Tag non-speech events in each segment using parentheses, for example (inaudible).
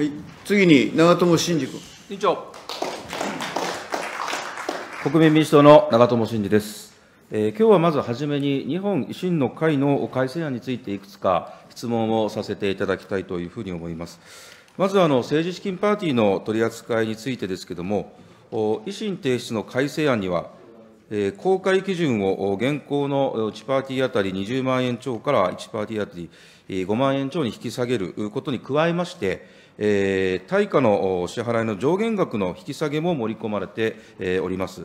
はい、次に長友真二君。委員長。国民民主党の長友真二です。えー、今日はまず初めに、日本維新の会の改正案についていくつか質問をさせていただきたいというふうに思います。まずあの政治資金パーティーの取り扱いについてですけれども、維新提出の改正案には、え公開基準を現行の1パーティー当たり20万円超から1パーティー当たり5万円超に引き下げることに加えまして、えー、対価の支払いの上限額の引き下げも盛り込まれて、えー、おります。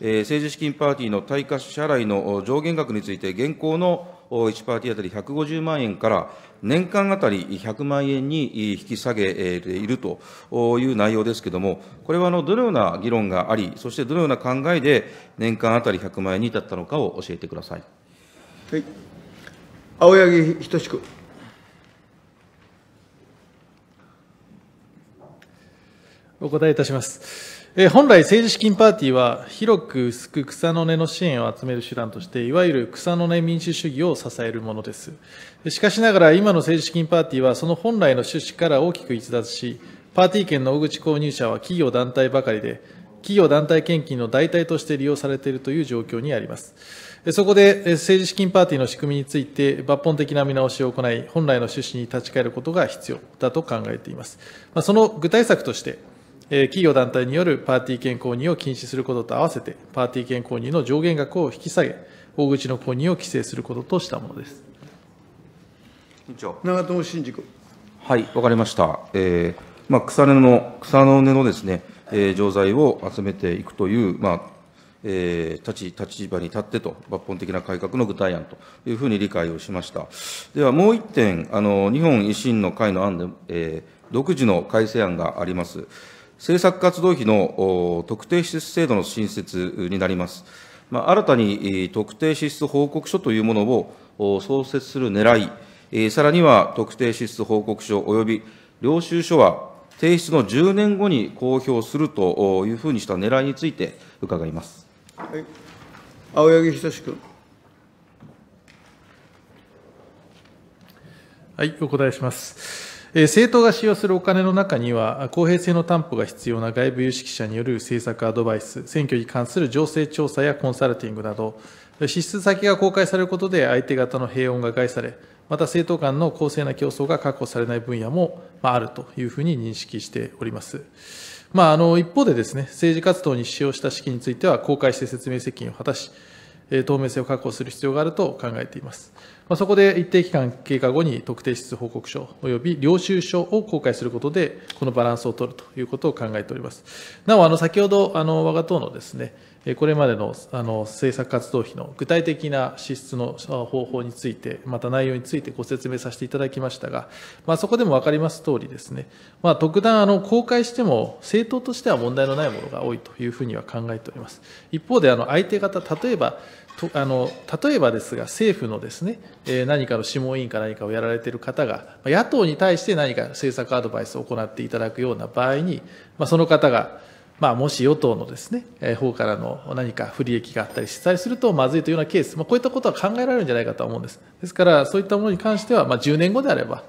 えー、政治資金パーティーの対価支払いの上限額について、現行の1パーティー当たり150万円から年間当たり100万円に引き下げているという内容ですけれども、これはあのどのような議論があり、そしてどのような考えで年間当たり100万円に至ったのかを教えてください。はい、青柳仁君。お答えいたします。え本来、政治資金パーティーは、広く薄く草の根の支援を集める手段として、いわゆる草の根民主主義を支えるものです。しかしながら、今の政治資金パーティーは、その本来の趣旨から大きく逸脱し、パーティー券の大口購入者は企業団体ばかりで、企業団体献金の代替として利用されているという状況にあります。そこで政治資金パーティーの仕組みについて抜本的な見直しを行い、本来の趣旨に立ち返ることが必要だと考えています。その具体策として、企業団体によるパーティー券購入を禁止することと合わせて、パーティー券購入の上限額を引き下げ、大口の購入を規制することとしたものです。長友慎司君。はい、わかりました。えー、まあ、草根の、草の根のですね、えー、錠剤を集めていくという、まあ、えー、立ち立場に立ってと、抜本的な改革の具体案というふうに理解をしました。では、もう一点、あの日本維新の会の案で、えー、独自の改正案があります。政策活動費の特定支出制度の新設になります。ま新たに特定支出報告書というものを創設する狙い、さらには特定支出報告書及び領収書は提出の10年後に公表するというふうにした狙いについて伺います。はい、青柳志君。はい、お答えします。政党が使用するお金の中には、公平性の担保が必要な外部有識者による政策アドバイス、選挙に関する情勢調査やコンサルティングなど、支出先が公開されることで相手方の平穏が害され、また政党間の公正な競争が確保されない分野もあるというふうに認識しております。まあ、あの一方でです、ね、政治活動に使用した資金については、公開して説明責任を果たし、透明性を確保する必要があると考えています。まあ、そこで一定期間経過後に特定支出報告書及び領収書を公開することで、このバランスを取るということを考えております。なお、あの先ほどあの我が党のですねこれまでのあの政策活動費の具体的な支出の方法について、また内容についてご説明させていただきましたが、まあ、そこでも分かります通りですね、まあ、特段あの公開しても政党としては問題のないものが多いというふうには考えております。一方であの相手方例えばとあの例えばですが、政府のですね、えー、何かの諮問委員か何かをやられている方が、野党に対して何か政策アドバイスを行っていただくような場合に、まあ、その方が、まあ、もし与党のですね、方からの何か不利益があったり、したりするとまずいというようなケース、まあ、こういったことは考えられるんじゃないかと思うんです。ですから、そういったものに関しては、まあ、10年後であれば、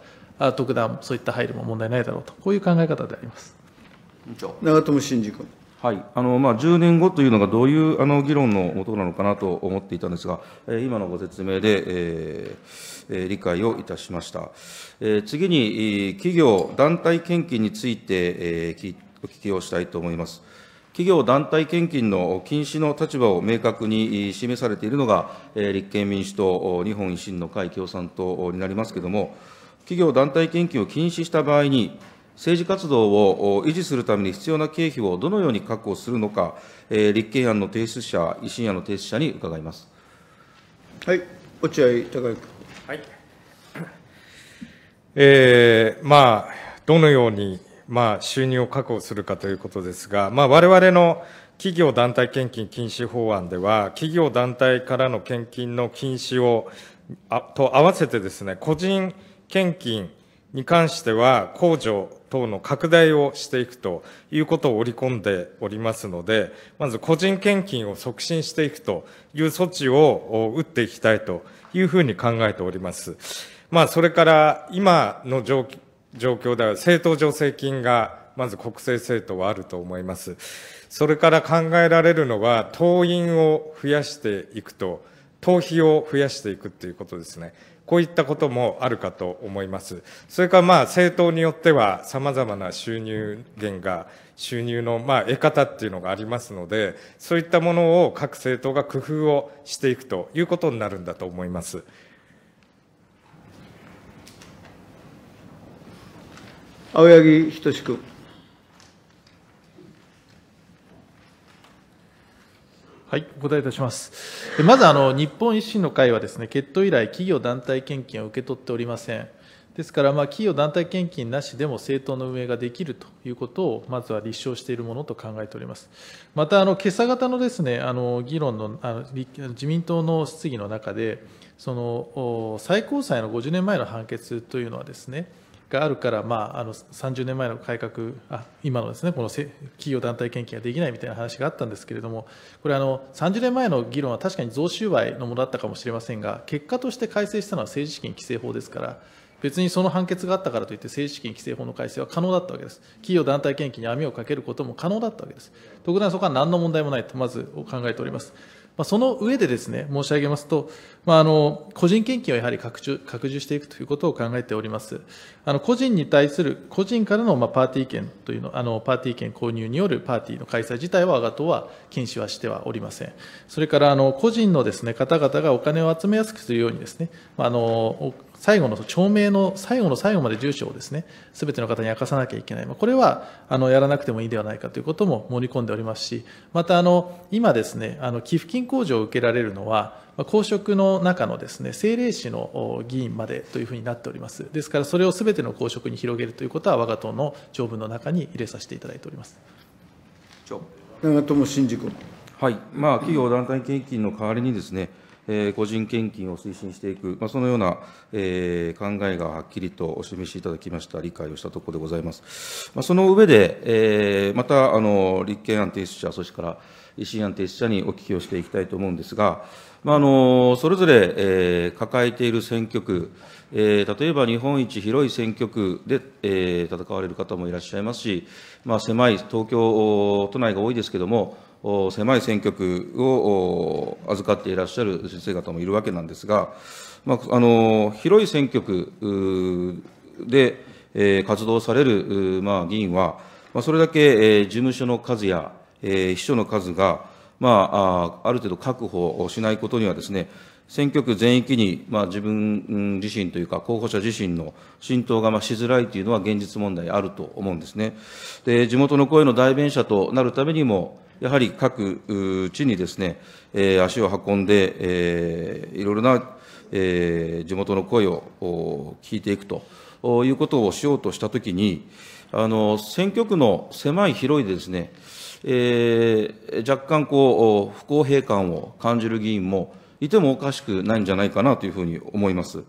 特段そういった配慮も問題ないだろうと、こういう考え方であります。長友慎二君。はいあのまあ、10年後というのがどういうあの議論のもとなのかなと思っていたんですが、えー、今のご説明で、えーえー、理解をいたしました。えー、次に、企業、団体献金について、えー、聞いてお聞きをしたいと思います。企業団体献金の禁止の立場を明確に示されているのが、立憲民主党、日本維新の会、共産党になりますけれども、企業団体献金を禁止した場合に、政治活動を維持するために必要な経費をどのように確保するのか、立憲案の提出者、維新案の提出者に伺います。はい、落合孝之君。はい。えー、まあ、どのようにまあ、収入を確保するかということですが、まあ、我々の企業団体献金禁止法案では、企業団体からの献金の禁止を、あと合わせてですね、個人献金に関しては、控除等の拡大をしていくということを織り込んでおりますので、まず個人献金を促進していくという措置を打っていきたいというふうに考えております。まあ、それから今の状況、状況では、政党助成金がまず国政政党はあると思います。それから考えられるのは、党員を増やしていくと、党費を増やしていくということですね。こういったこともあるかと思います。それからまあ政党によっては様々な収入源が、収入のまあ得方っていうのがありますので、そういったものを各政党が工夫をしていくということになるんだと思います。青柳仁君。はい、お答えいたします。まずあの、日本維新の会はですね、決闘以来、企業団体献金を受け取っておりません。ですから、まあ、企業団体献金なしでも政党の運営ができるということを、まずは立証しているものと考えております。また、あの今朝方のですねあの議論のあの、自民党の質疑の中で、その最高裁の50年前の判決というのはですね、があるから、まあ、あの30年前の改革あ今のですねこの企業団体献金ができないみたいな話があったんですけれどもこれあの30年前の議論は確かに贈収賄のものだったかもしれませんが結果として改正したのは政治資金規正法ですから別にその判決があったからといって政治資金規正法の改正は可能だったわけです企業団体献金に網をかけることも可能だったわけです特段そこは何の問題もないとまず考えております。まあ、その上でですね、申し上げますと、まあ、あの、個人献金をやはり拡充、拡充していくということを考えております。あの、個人に対する、個人からの、まあ、パーティー券というの、あの、パーティー券購入によるパーティーの開催自体は、我が党は禁止はしてはおりません。それから、あの、個人のですね、方々がお金を集めやすくするようにですね、まあ、あの、最後の町名の最後の最後まで住所をですね、すべての方に明かさなきゃいけない。これは、あの、やらなくてもいいではないかということも盛り込んでおりますし、また、あの、今ですね、あの、寄付金控除を受けられるのは、公職の中のですね、政令市の議員までというふうになっております。ですから、それをすべての公職に広げるということは、我が党の条文の中に入れさせていただいております。長友真次君。はい。まあ、企業団体献金の代わりにですね、えー、個人献金を推進していく、まあ、そのような、えー、考えがはっきりとお示しいただきました、理解をしたところでございます。まあ、その上で、えー、またあの立憲案提出者、そしてから維新案提出者にお聞きをしていきたいと思うんですが、まあ、あのそれぞれ、えー、抱えている選挙区、えー、例えば日本一広い選挙区で、えー、戦われる方もいらっしゃいますし、まあ、狭い東京都内が多いですけれども、狭い選挙区を預かっていらっしゃる先生方もいるわけなんですが、まあ、あの広い選挙区で、活動される、議員は、それだけ、事務所の数や、秘書の数が、あ、ある程度確保しないことにはですね、選挙区全域に、まあ、自分自身というか、候補者自身の浸透がまあしづらいというのは現実問題あると思うんですね。で、地元の声の代弁者となるためにも、やはり各地にですね、足を運んで、いろいろな地元の声を聞いていくということをしようとしたときに、あの選挙区の狭い広いでですね、えー、若干こう不公平感を感じる議員もいてもおかしくないんじゃないかなというふうに思います。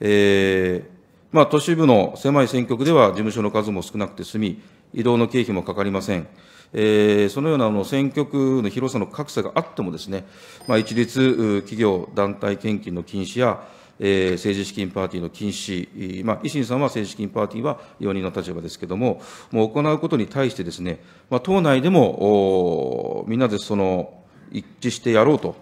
えーまあ、都市部の狭い選挙区では事務所の数も少なくて済み、移動の経費もかかりません。えー、そのようなあの選挙区の広さの格差があってもですね、まあ、一律企業団体献金の禁止や、えー、政治資金パーティーの禁止、まあ、維新さんは政治資金パーティーは容認の立場ですけれども、もう行うことに対してですね、まあ、党内でもみんなでその一致してやろうと、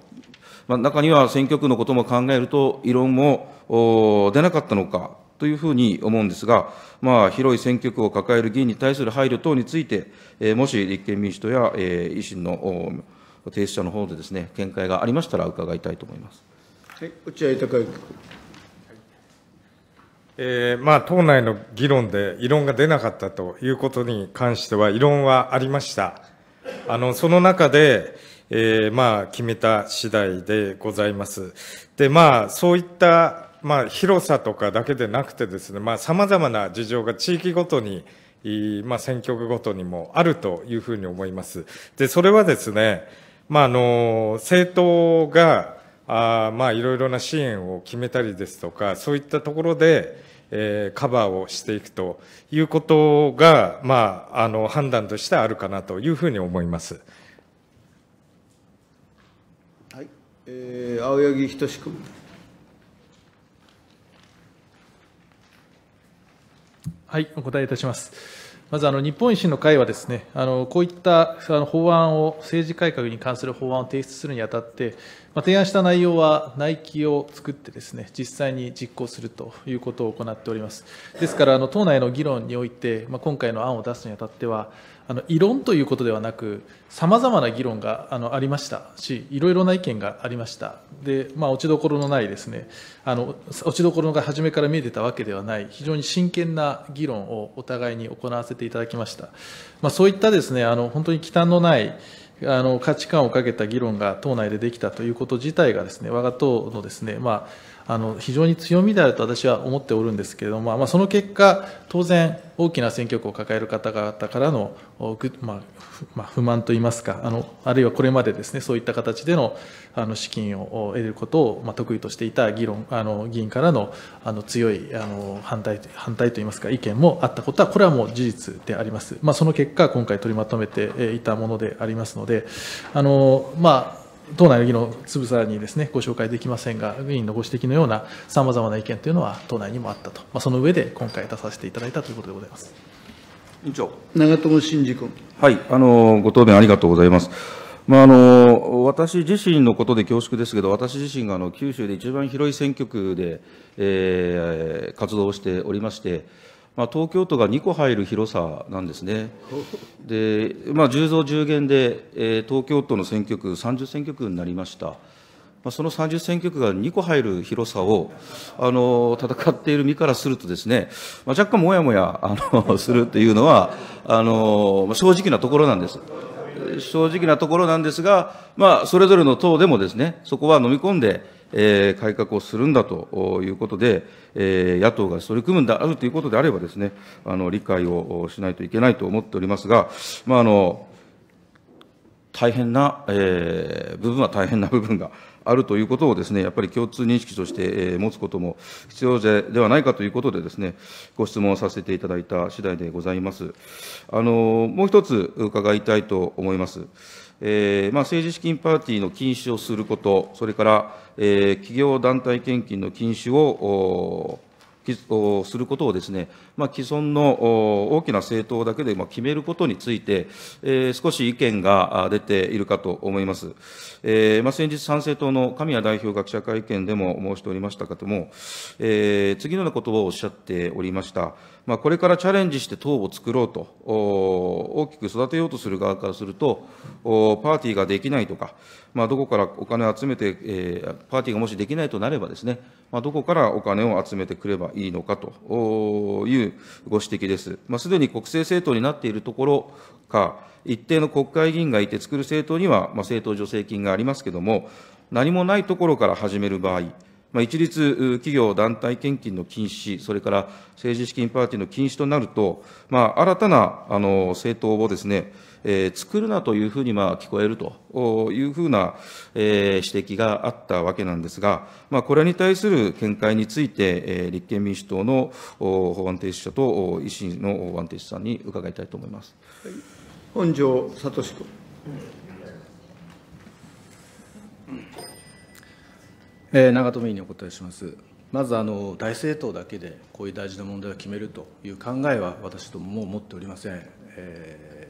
まあ、中には選挙区のことも考えると、異論も出なかったのか、というふうに思うんですが、まあ、広い選挙区を抱える議員に対する配慮等について、もし立憲民主党や維新の提出者の方でですね、見解がありましたら伺いたいと思います。はい、落合隆之えー、まあ、党内の議論で異論が出なかったということに関しては、異論はありました。あの、その中で、えー、まあ、決めた次第でございます。で、まあ、そういったまあ、広さとかだけでなくてですねさまざ、まな事情が地域ごとに、まあ、選挙区ごとにもあるというふうに思います。でそれはですね、まあ、あの政党があまあいろいろな支援を決めたりですとかそういったところで、えー、カバーをしていくということが、まあ、あの判断としてあるかなというふうに思います。はい、えー、青柳仁君。はい、お答えいたします。まずあの日本維新の会はですね、あのこういったあの法案を政治改革に関する法案を提出するにあたって、まあ、提案した内容は内規を作ってですね、実際に実行するということを行っております。ですからあの党内の議論において、まあ、今回の案を出すにあたっては、あの異論ということではなく、さまざまな議論があのありましたし、いろいろな意見がありました、でまあ、落ちどころのないですねあの、落ちどころが初めから見えてたわけではない、非常に真剣な議論をお互いに行わせていただきました、まあ、そういったですねあの本当に忌憚のないあの価値観をかけた議論が党内でできたということ自体がですね、我が党のですね、まああの非常に強みであると私は思っておるんですけれども、まあ、その結果、当然、大きな選挙区を抱える方々からの、まあ、不満といいますか、あのあるいはこれまでですねそういった形でのあの資金を得ることを、まあ、得意としていた議論あの議員からのあの強いあの反対反対といいますか、意見もあったことは、これはもう事実であります、まあ、その結果、今回取りまとめていたものでありますので、あのまあ党内の議論つぶさにですねご紹介できませんが、議員のご指摘のようなさまざまな意見というのは党内にもあったと、まあ、その上で今回出させていただいたということでございます。委員長長友真司君。はい、あのご答弁ありがとうございます。まあ、あの私自身のことで恐縮ですけど、私自身があの九州で一番広い選挙区で、えー、活動をしておりまして、まあ、東京都が2個入る広さなんですね。で、まあ、10増10減で、えー、東京都の選挙区、30選挙区になりました。まあ、その30選挙区が2個入る広さを、あの、戦っている身からするとですね、まあ、若干もやもや、あの、(laughs) するというのは、あの、正直なところなんです。正直なところなんですが、まあ、それぞれの党でもですね、そこは飲み込んで、えー、改革をするんだということで、えー、野党が取り組むんであるということであればですね、あの理解をしないといけないと思っておりますが、まあ、あの大変な、えー、部分は大変な (laughs) 部分があるということをですね、やっぱり共通認識として、え持つことも必要ではないかということでですね、ご質問させていただいた次第でございます。あのもう一つ伺いたいと思います。えーまあ、政治資金パーティーの禁止をすること、それから、えー、企業団体献金の禁止をすることをですね、まあ、既存の大きな政党だけで決めることについて、えー、少し意見が出ているかと思います。えー、まあ、先日、参政党の神谷代表が記者会見でも申しておりましたけれども、えー、次のようなことをおっしゃっておりました。まあ、これからチャレンジして党を作ろうと、大きく育てようとする側からすると、パーティーができないとか、まあ、どこからお金を集めて、えー、パーティーがもしできないとなればですね、まあ、どこからお金を集めてくればいいのかというご指摘です。まあ、すでに国政政党になっているところか、一定の国会議員がいて作る政党には、まあ、政党助成金がありますけれども、何もないところから始める場合、一律企業団体献金の禁止、それから政治資金パーティーの禁止となると、まあ、新たなあの政党をですね、えー、作るなというふうにまあ聞こえるというふうな、えー、指摘があったわけなんですが、まあ、これに対する見解について、えー、立憲民主党の法案提出者と維新の法案提出さんに伺いたいと思います。本庄聡君。えー、長友委員にお答えします。まずあの大政党だけでこういう大事な問題を決めるという考えは私どもも持っておりません、え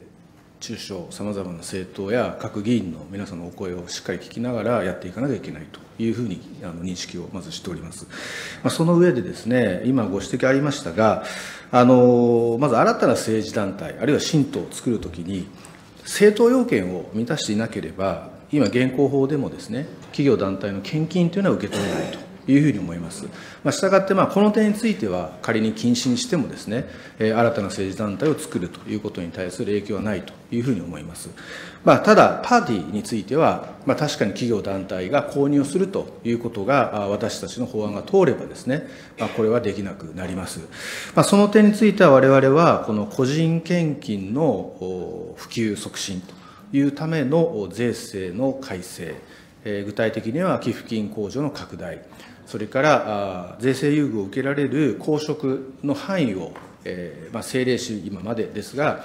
ー、中小さまざまな政党や各議員の皆さんのお声をしっかり聞きながらやっていかなきゃいけないというふうにあの認識をまずしております、まあ、その上でですね今ご指摘ありましたがあのまず新たな政治団体あるいは新党を作るときに政党要件を満たしていなければ今、現行法でもですね、企業団体の献金というのは受け取れないと。いうふうに思います。まあ、したがって、まあ、この点については、仮に禁止にしてもですね、え新たな政治団体を作るということに対する影響はないというふうに思います。まあ、ただ、パーティーについては、まあ、確かに企業団体が購入するということが、私たちの法案が通ればですね、まあ、これはできなくなります。まあ、その点については、我々は、この個人献金の普及促進と。いうための税制の改正、具体的には寄付金控除の拡大、それから税制優遇を受けられる公職の範囲を、まあ、政令市、今までですが、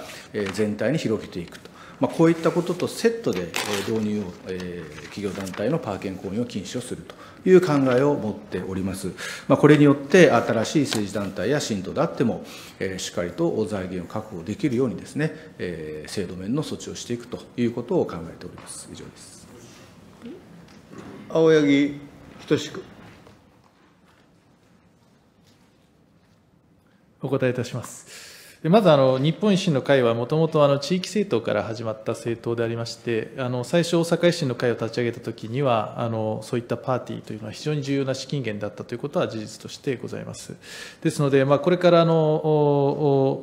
全体に広げていくと。まあ、こういったこととセットで導入を、えー、企業団体のパーケン購入を禁止をするという考えを持っております。まあ、これによって、新しい政治団体や信徒であっても、えー、しっかりと財源を確保できるようにですね、えー、制度面の措置をしていくということを考えております。以上です。青柳仁君。お答えいたします。でまずあの日本維新の会はもともと地域政党から始まった政党でありましてあの最初大阪維新の会を立ち上げた時にはあのそういったパーティーというのは非常に重要な資金源だったということは事実としてございますですので、まあ、これからの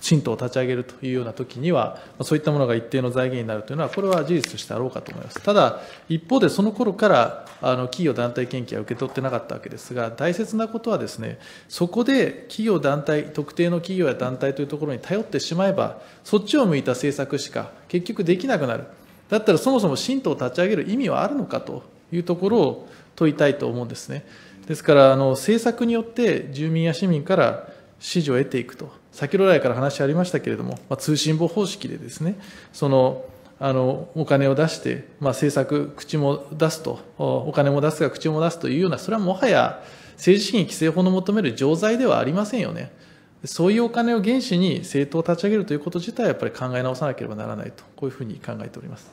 新党を立ち上げるというような時には、そういったものが一定の財源になるというのは、これは事実としてあろうかと思います。ただ、一方でその頃からあの企業団体献金は受け取ってなかったわけですが、大切なことはですね、そこで企業団体、特定の企業や団体というところに頼ってしまえば、そっちを向いた政策しか結局できなくなる。だったらそもそも新党を立ち上げる意味はあるのかというところを問いたいと思うんですね。ですから、あの政策によって住民や市民から支持を得ていくと先ほど来から話ありましたけれども、まあ、通信簿方式でですね、そのあのお金を出して、まあ、政策、口も出すと、お金も出すが口も出すというような、それはもはや政治資金規正法の求める常在ではありませんよね。そういうお金を原資に政党を立ち上げるということ自体はやっぱり考え直さなければならないと、こういうふうに考えております。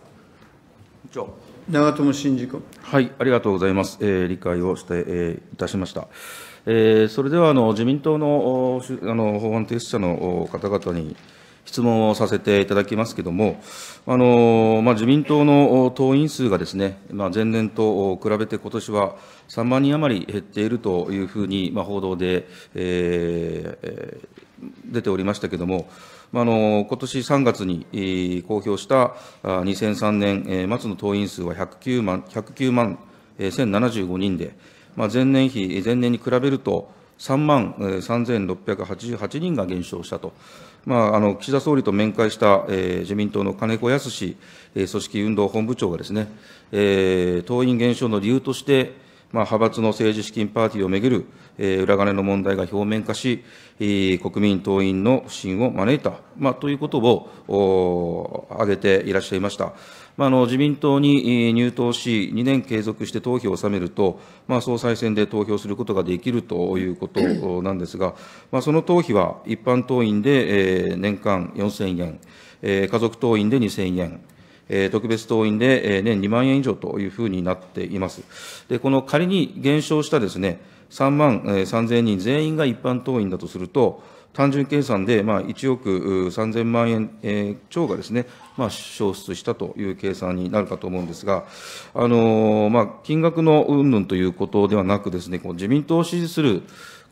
長友真司君。はい、ありがとうございます。えー、理解をして、えー、いたしました。えー、それではあの自民党のあの法案提出者の方々に質問をさせていただきますけれども、あのまあ、自民党の党員数がですね、まあ、前年と比べて今年は3万人余り減っているというふうに、まあ、報道で、えー、出ておりましたけれども、まあ、あの今年3月に公表した2003年末の党員数は109万 ,109 万1075人で、前年比、前年に比べると、3万3688人が減少したと、まあ、あの岸田総理と面会した、えー、自民党の金子康之、えー、組織運動本部長がですね、えー、党員減少の理由として、まあ、派閥の政治資金パーティーをめぐる、えー、裏金の問題が表面化し、えー、国民党員の不信を招いた、まあ、ということを挙げていらっしゃいました。まあ、あの自民党に入党し、2年継続して党費を収めると、まあ、総裁選で投票することができるということ (clears throat) なんですが、まあ、その党費は一般党員で、え年間4000円、え家族党員で2000円、え特別党員で、え年2万円以上というふうになっています。でこの仮に減少したですね3万3000人全員が一般党員だとすると、単純計算で、まあ、1億3000万円、えー、超がですね、まあ、消失したという計算になるかと思うんですが、あのー、まあ、金額の云々ということではなくですね、この自民党を支持する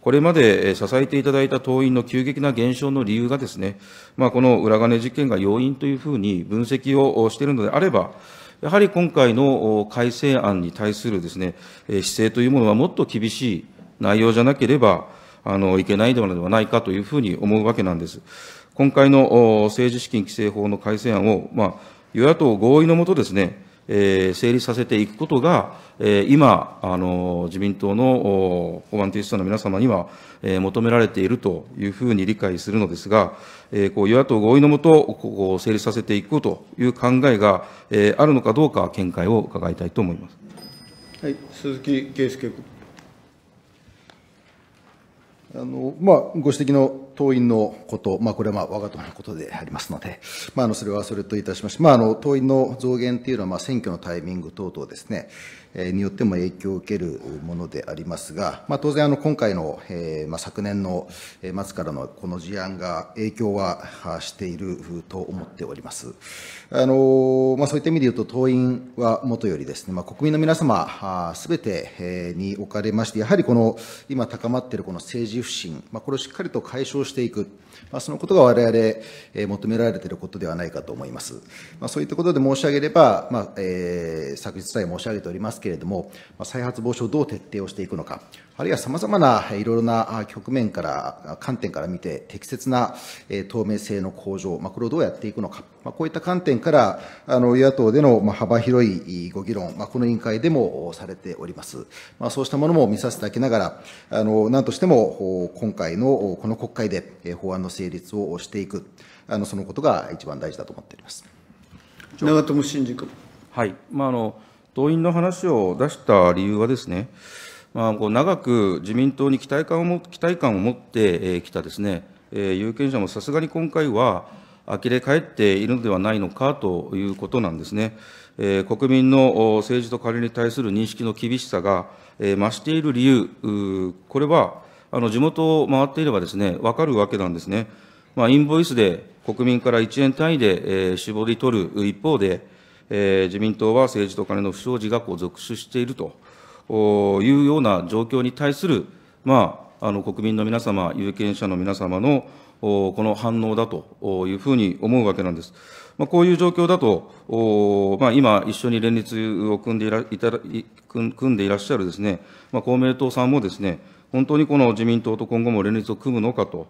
これまで支えていただいた党員の急激な減少の理由がですね、まあ、この裏金事件が要因というふうに分析をしているのであれば、やはり今回の改正案に対するですね、姿勢というものはもっと厳しい内容じゃなければ、あのいけないではないかというふうに思うわけなんです。今回の政治資金規正法の改正案を、まあ、与野党合意のもとですね、えー、成立させていくことが、えー、今、あの自民党の法案提出者の皆様には、えー、求められているというふうに理解するのですが、えー、こう与野党合意のもと、こう成立させていくという考えが、えー、あるのかどうか、見解を伺いたいと思います、はい、鈴木圭介君。あのまあ、ご指摘の党員のこと、まあ、これはまあ我が党のことでありますので、まあ、あのそれはそれといたしまして、まあ、あの党員の増減というのは、まあ、選挙のタイミング等々ですね、えー、によっても影響を受けるものでありますが、まあ、当然あの、今回の、えーまあ、昨年の末からのこの事案が影響はしていると思っております。あのまあ、そういった意味でいうと、党員はもとよりですね、まあ、国民の皆様すべてにおかれまして、やはりこの今高まっているこの政治不振、まあ、これをしっかりと解消していく、まあ、そのことが我々、え求められていることではないかと思います。まあ、そういったことで申し上げれば、まあえー、昨日さえ申し上げておりますけれども、まあ、再発防止をどう徹底をしていくのか、あるいはさまざまないろいろな局面から、観点から見て、適切な透明性の向上、これをどうやっていくのか、こういった観点から、あの与野党での幅広いご議論、この委員会でもされております。そうしたものも見させていただきながら、あの何としても今回のこの国会で法案の成立をしていく、あのそのことが一番大事だと思っております。長友新二君。はいまあ、あの党員の話を出した理由はですね、まあ、こう長く自民党に期待感をも期待感を持ってきたですね、有権者もさすがに今回は、呆れ返っているのではないのかということなんですね。国民の政治と金に対する認識の厳しさが増している理由、これはあの地元を回っていればですね、わかるわけなんですね。まあ、インボイスで国民から1円単位で絞り取る一方で、自民党は政治と金の不祥事がこう続出しているというような状況に対する、まあ、あの国民の皆様、有権者の皆様のこの反応だというふうに思うわけなんです。まあ、こういう状況だと、まあ、今、一緒に連立を組んでいらいた組んでいらっしゃるですね、ねまあ、公明党さんもです、ね、本当にこの自民党と今後も連立を組むのかと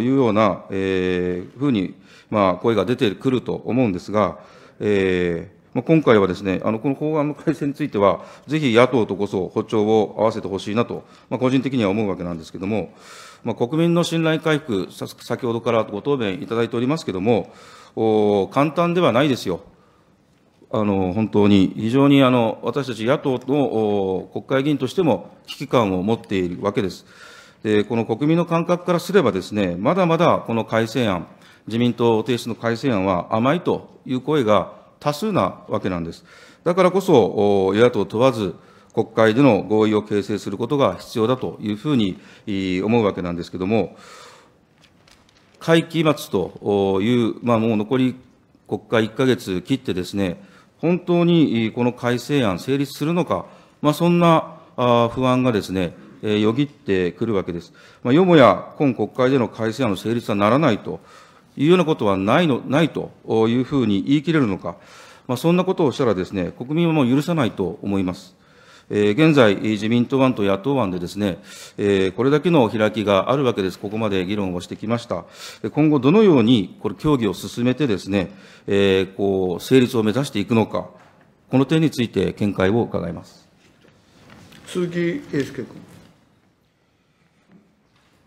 いうような、えー、ふうに、まあ、声が出てくると思うんですが、えーまあ、今回はですね、あのこの法案の改正については、ぜひ野党とこそ歩調を合わせてほしいなと、まあ、個人的には思うわけなんですけれども、まあ、国民の信頼回復、先ほどからご答弁いただいておりますけれども、お簡単ではないですよ。あの本当に、非常にあの私たち野党の国会議員としても危機感を持っているわけです。でこの国民の感覚からすればですね、まだまだこの改正案、自民党提出の改正案は甘いという声が多数なわけなんです。だからこそ、与野党問わず、国会での合意を形成することが必要だというふうに思うわけなんですけれども、会期末という、まあ、もう残り国会1か月切ってですね、本当にこの改正案成立するのか、まあ、そんな不安がですね、よぎってくるわけです。まあ、よもや今国会での改正案の成立はならないというようなことはないのないというふうに言い切れるのか、まあ、そんなことをしたらです、ね、国民はもう許さないと思います。え現在、自民党案と野党案でですね、えこれだけの開きがあるわけです。ここまで議論をしてきました。今後どのようにこれ協議を進めてですね、えこう成立を目指していくのか、この点について見解を伺います。鈴木英介君。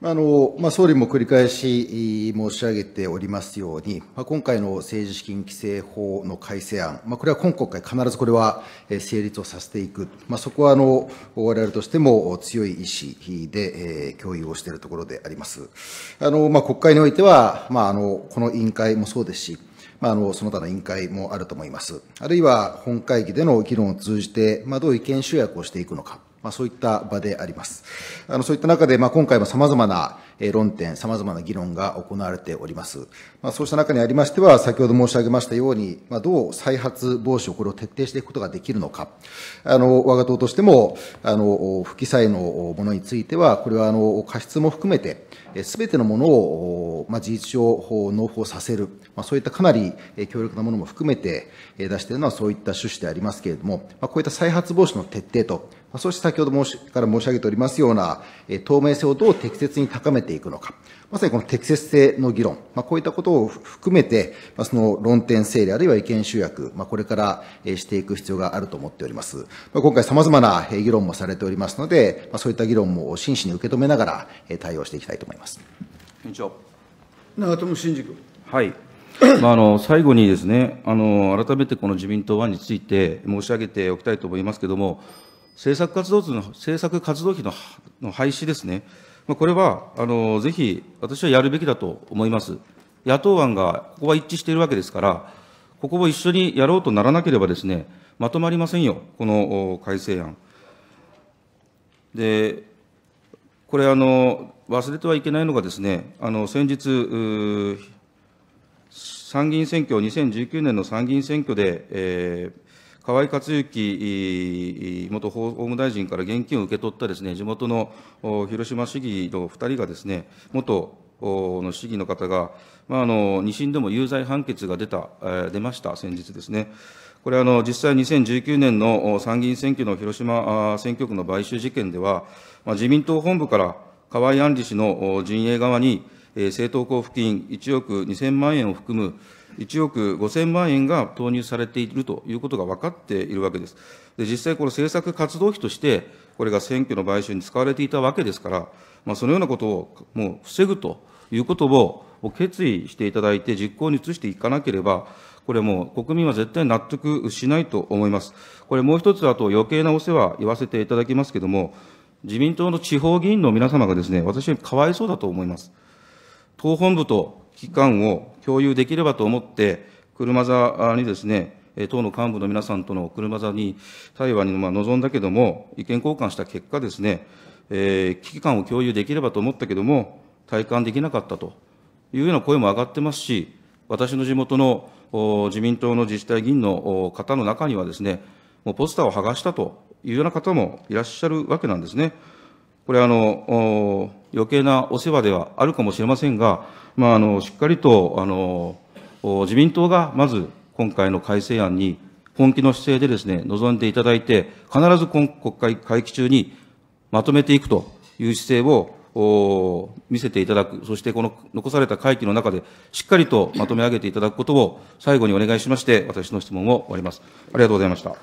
あのまあ、総理も繰り返し申し上げておりますように、まあ、今回の政治資金規正法の改正案、まあ、これは今国会、必ずこれは成立をさせていく、まあ、そこはあの我々としても強い意思で、え共有をしているところであります。あのまあ、国会においては、まあ、あのこの委員会もそうですし、まあ、あのその他の委員会もあると思います。あるいは本会議での議論を通じて、まあ、どういう意見集約をしていくのか。まあ、そういった場であります。あのそういった中で、まあ、今回もさまざまな論点、さまざまな議論が行われております。まあ、そうした中にありましては、先ほど申し上げましたように、まあ、どう再発防止をこれを徹底していくことができるのか、あの我が党としてもあの、不記載のものについては、これはあの過失も含めて、すべてのものを、まあ、事実上、納付させる、まあ、そういったかなり強力なものも含めて出しているのは、そういった趣旨でありますけれども、まあ、こういった再発防止の徹底と、まあ、そして先ほど申しから申し上げておりますような、透明性をどう適切に高めてていくのか、まさにこの適切性の議論、まあ、こういったことを含めて、まあ、その論点整理あるいは意見集約、まあ、これからしていく必要があると思っております。まあ、今回様々な議論もされておりますので、まあ、そういった議論も真摯に受け止めながら対応していきたいと思います。委員長。長友真司君。はい。まあ、あの最後にですねあの、改めてこの自民党案について申し上げておきたいと思いますけれども、政策活動の政策活動費のの廃止ですね、これはあのぜひ私はやるべきだと思います。野党案がここは一致しているわけですから、ここを一緒にやろうとならなければですね、まとまりませんよ、この改正案。で、これあの、忘れてはいけないのがですね、あの先日、参議院選挙、2019年の参議院選挙で、えー、河井克行元法務大臣から現金を受け取ったですね、地元の広島市議の2人がですね、元の市議の方が、まあ、あの2審でも有罪判決が出た、出ました、先日ですね。これあの、実際2019年の参議院選挙の広島選挙区の買収事件では、まあ、自民党本部から河井案里氏の陣営側に、政党交付金1億2000万円を含む1億5000万円が投入されているということが分かっているわけです。で実際、この政策活動費として、これが選挙の買収に使われていたわけですから、まあ、そのようなことをもう防ぐということを決意していただいて、実行に移していかなければ、これもう国民は絶対納得しないと思います。これもう一つ、あと余計なお世話言わせていただきますけれども、自民党の地方議員の皆様がですね、私はかわいそうだと思います。党本部と危機感を共有できればと思って、車座にですね、党の幹部の皆さんとの車座に、対話に臨んだけども、意見交換した結果ですね、えー、危機感を共有できればと思ったけども、体感できなかったというような声も上がってますし、私の地元の自民党の自治体議員の方の中にはですね、もうポスターを剥がしたというような方もいらっしゃるわけなんですね。これあの、余計なお世話ではあるかもしれませんが、まあ、あのしっかりとあの自民党がまず今回の改正案に本気の姿勢でですね、臨んでいただいて、必ず今国会会期中にまとめていくという姿勢を見せていただく、そしてこの残された会期の中でしっかりとまとめ上げていただくことを最後にお願いしまして、私の質問を終わります。ありがとうございました。